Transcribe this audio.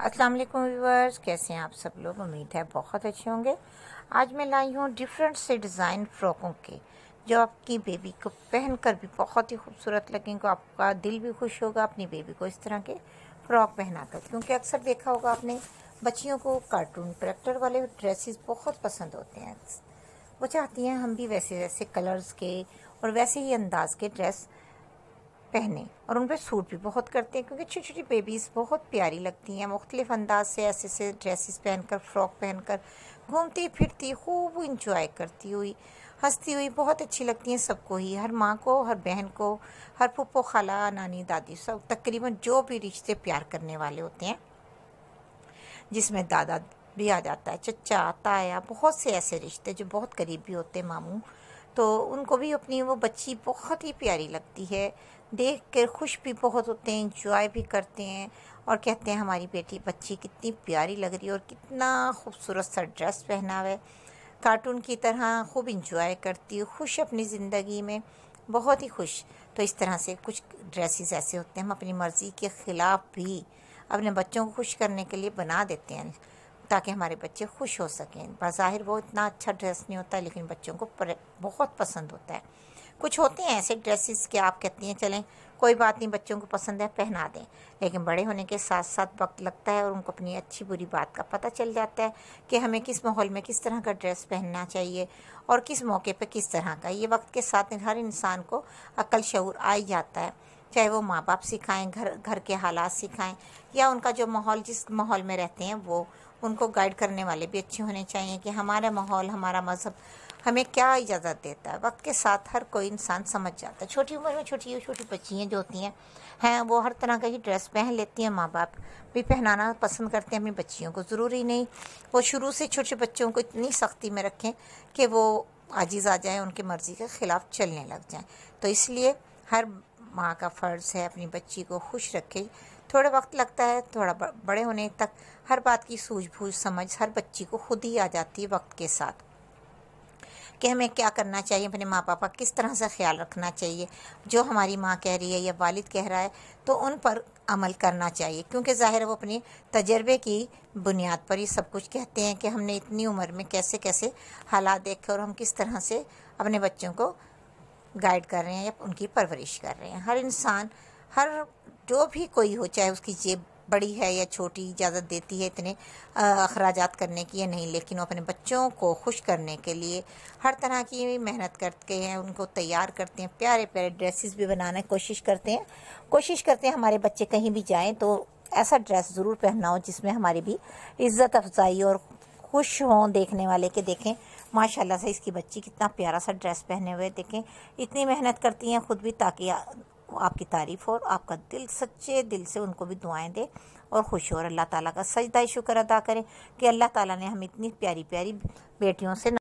Aslam viewers कैसे हैं आप सब लोग उम्मीद है बहुत अच्छे होंगे आज मैं लाई हूँ डिफरेंट से डिज़ाइन फ्रॉकों के जो आपकी बेबी को पहन कर भी बहुत ही खूबसूरत लगेंगे आपका दिल भी खुश होगा अपनी बेबी को इस तरह के फ्रॉक पहना कर क्योंकि अक्सर देखा होगा आपने बच्चियों को कार्टून करेक्टर वाले ड्रेसेस बहुत पसंद होते हैं वो चाहती हैं हम भी वैसे वैसे कलर्स के और वैसे ही अंदाज के ड्रेस पहने और उन पर सूट भी बहुत करते हैं क्योंकि छोटी छोटी बेबीज़ बहुत प्यारी लगती हैं मुख्तलिफ अंदाज से ऐसे ऐसे ड्रेसेस पहनकर फ्रॉक पहनकर घूमती फिरती खूब इंजॉय करती हुई हंसती हुई बहुत अच्छी लगती हैं सबको ही हर माँ को हर बहन को हर पुप्पो खाला नानी दादी सब तकरीबन जो भी रिश्ते प्यार करने वाले होते हैं जिसमें दादा भी आ जाता है चचा ताया बहुत से ऐसे रिश्ते जो बहुत करीबी होते हैं मामू तो उनको भी अपनी वो बच्ची बहुत ही प्यारी लगती है देख कर खुश भी बहुत होते हैं इंजॉय भी करते हैं और कहते हैं हमारी बेटी बच्ची कितनी प्यारी लग रही है और कितना खूबसूरत सा ड्रेस पहना हुआ है कार्टून की तरह खूब इंजॉय करती है खुश अपनी ज़िंदगी में बहुत ही खुश तो इस तरह से कुछ ड्रेसेस ऐसे होते हैं हम अपनी मर्ज़ी के ख़िलाफ़ भी अपने बच्चों को खुश करने के लिए बना देते हैं ताकि हमारे बच्चे खुश हो सकें बाहिर वो इतना अच्छा ड्रेस नहीं होता लेकिन बच्चों को बहुत पसंद होता है कुछ होते हैं ऐसे ड्रेसेस के आप कहती हैं चलें कोई बात नहीं बच्चों को पसंद है पहना दें लेकिन बड़े होने के साथ साथ वक्त लगता है और उनको अपनी अच्छी बुरी बात का पता चल जाता है कि हमें किस माहौल में किस तरह का ड्रेस पहनना चाहिए और किस मौके पर किस तरह का ये वक्त के साथ हर इंसान को अक्ल शूर आ ही जाता है चाहे वो माँ बाप सिखाएं घर घर के हालात सिखाएं या उनका जो माहौल जिस माहौल में रहते हैं वो उनको गाइड करने वाले भी अच्छे होने चाहिए कि हमारा माहौल हमारा मज़हब हमें क्या इजाज़त देता है वक्त के साथ हर कोई इंसान समझ जाता है छोटी उम्र में छोटी छोटी बच्चियाँ जो होती हैं हैं वो हर तरह का ही ड्रेस पहन लेती हैं माँ बाप भी पहनाना पसंद करते हैं अपनी बच्चियों को ज़रूरी नहीं वो शुरू से छोटे बच्चों को इतनी सख्ती में रखें कि वो आजिज़ आ जाएँ उनकी मर्ज़ी के ख़िलाफ़ चलने लग जाएँ तो इसलिए हर माँ का फ़र्ज़ है अपनी बच्ची को खुश रखे थोड़ा वक्त लगता है थोड़ा बड़े होने तक हर बात की सूझबूझ समझ हर बच्ची को खुद ही आ जाती है वक्त के साथ कि हमें क्या करना चाहिए अपने माँ पापा किस तरह से ख्याल रखना चाहिए जो हमारी माँ कह रही है या वालिद कह रहा है तो उन पर अमल करना चाहिए क्योंकि ज़ाहिर वो अपने तजर्बे की बुनियाद पर ही सब कुछ कहते हैं कि हमने इतनी उम्र में कैसे कैसे हालात देखे और हम किस तरह से अपने बच्चों को गाइड कर रहे हैं या उनकी परवरिश कर रहे हैं हर इंसान हर जो भी कोई हो चाहे उसकी जेब बड़ी है या छोटी इजाज़त देती है इतने अखराज करने की या नहीं लेकिन वो अपने बच्चों को खुश करने के लिए हर तरह की मेहनत करते हैं उनको तैयार करते हैं प्यारे प्यारे ड्रेसेस भी बनाने की कोशिश करते हैं कोशिश करते हैं हमारे बच्चे कहीं भी जाएं तो ऐसा ड्रेस ज़रूर पहनना हो जिसमें हमारी भी इज़्ज़त अफजाई और खुश हों देखने वाले के देखें माशाल्लाह से इसकी बच्ची कितना प्यारा सा ड्रेस पहने हुए देखें इतनी मेहनत करती हैं ख़ुद भी ताकि आपकी तारीफ़ हो और आपका दिल सच्चे दिल से उनको भी दुआएं दे और खुश हो और अल्लाह ताला का सजदा शुक्र अदा करें कि अल्लाह ताला ने हम इतनी प्यारी प्यारी बेटियों से